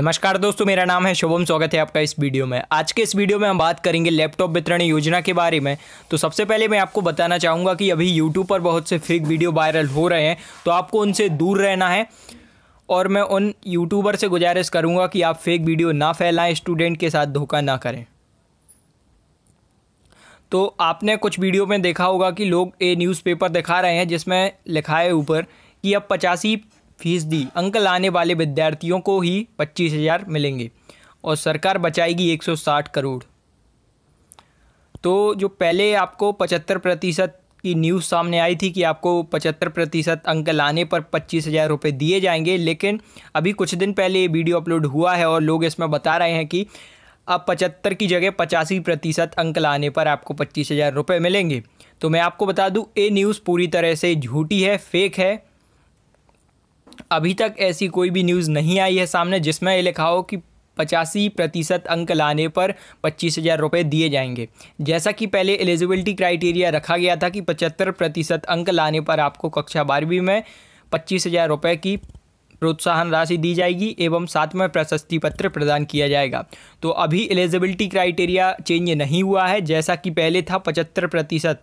नमस्कार दोस्तों मेरा नाम है शुभम स्वागत है आपका इस वीडियो में आज के इस वीडियो में हम बात करेंगे लैपटॉप वितरण योजना के बारे में तो सबसे पहले मैं आपको बताना चाहूँगा कि अभी यूट्यूब पर बहुत से फेक वीडियो वायरल हो रहे हैं तो आपको उनसे दूर रहना है और मैं उन यूट्यूबर से गुजारिश करूँगा कि आप फेक वीडियो ना फैलाएँ स्टूडेंट के साथ धोखा ना करें तो आपने कुछ वीडियो में देखा होगा कि लोग ये न्यूज़पेपर दिखा रहे हैं जिसमें लिखा है ऊपर कि अब पचासी फीस दी अंकल आने वाले विद्यार्थियों को ही पच्चीस हज़ार मिलेंगे और सरकार बचाएगी एक सौ साठ करोड़ तो जो पहले आपको पचहत्तर प्रतिशत की न्यूज़ सामने आई थी कि आपको पचहत्तर प्रतिशत अंक लाने पर पच्चीस हज़ार रुपये दिए जाएंगे लेकिन अभी कुछ दिन पहले ये वीडियो अपलोड हुआ है और लोग इसमें बता रहे हैं कि अब पचहत्तर की जगह पचासी प्रतिशत अंक लाने पर आपको पच्चीस हज़ार रुपये मिलेंगे तो मैं आपको बता दूं ये न्यूज़ पूरी तरह से झूठी है फेक है अभी तक ऐसी कोई भी न्यूज़ नहीं आई है सामने जिसमें ये लिखा हो कि पचासी प्रतिशत अंक लाने पर पच्चीस हज़ार रुपये दिए जाएंगे जैसा कि पहले एलिजिबिलिटी क्राइटेरिया रखा गया था कि पचहत्तर प्रतिशत अंक लाने पर आपको कक्षा बारहवीं में पच्चीस हज़ार रुपये की प्रोत्साहन राशि दी जाएगी एवं साथ में प्रशस्ति पत्र प्रदान किया जाएगा तो अभी एलिजिबिलिटी क्राइटेरिया चेंज नहीं हुआ है जैसा कि पहले था पचहत्तर प्रतिशत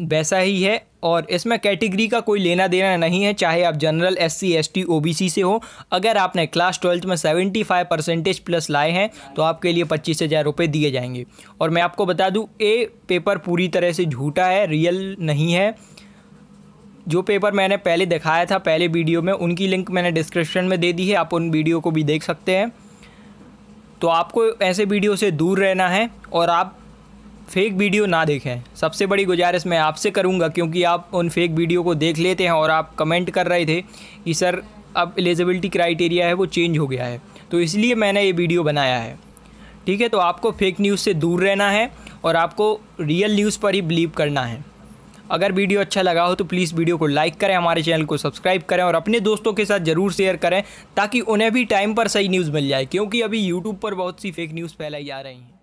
वैसा ही है और इसमें कैटेगरी का कोई लेना देना नहीं है चाहे आप general S C S T O B C से हो अगर आपने क्लास ट्वेल्थ में सेवेंटी फाइव परसेंटेज प्लस लाए हैं तो आपके लिए पच्चीस हज़ार रुपये दिए जाएंगे और मैं आपको बता दूँ ए पेपर पूरी तरह से झूठा है रियल नहीं है जो पेपर मैंने पहले दिखाया था पहले वीडियो में उनकी लिंक मैंने डिस्क्रिप्शन में दे दी है आप उन वीडियो को भी देख सकते हैं तो आपको ऐसे वीडियो से दूर रहना है और आप फेक वीडियो ना देखें सबसे बड़ी गुजारिश मैं आपसे करूँगा क्योंकि आप उन फेक वीडियो को देख लेते हैं और आप कमेंट कर रहे थे कि सर अब एलिजिबिलिटी क्राइटेरिया है वो चेंज हो गया है तो इसलिए मैंने ये वीडियो बनाया है ठीक है तो आपको फेक न्यूज़ से दूर रहना है और आपको रियल न्यूज़ पर ही बिलीव करना है अगर वीडियो अच्छा लगा हो तो प्लीज़ वीडियो को लाइक करें हमारे चैनल को सब्सक्राइब करें और अपने दोस्तों के साथ ज़रूर शेयर करें ताकि उन्हें भी टाइम पर सही न्यूज़ मिल जाए क्योंकि अभी यूट्यूब पर बहुत सी फेक न्यूज़ फैलाई जा रही हैं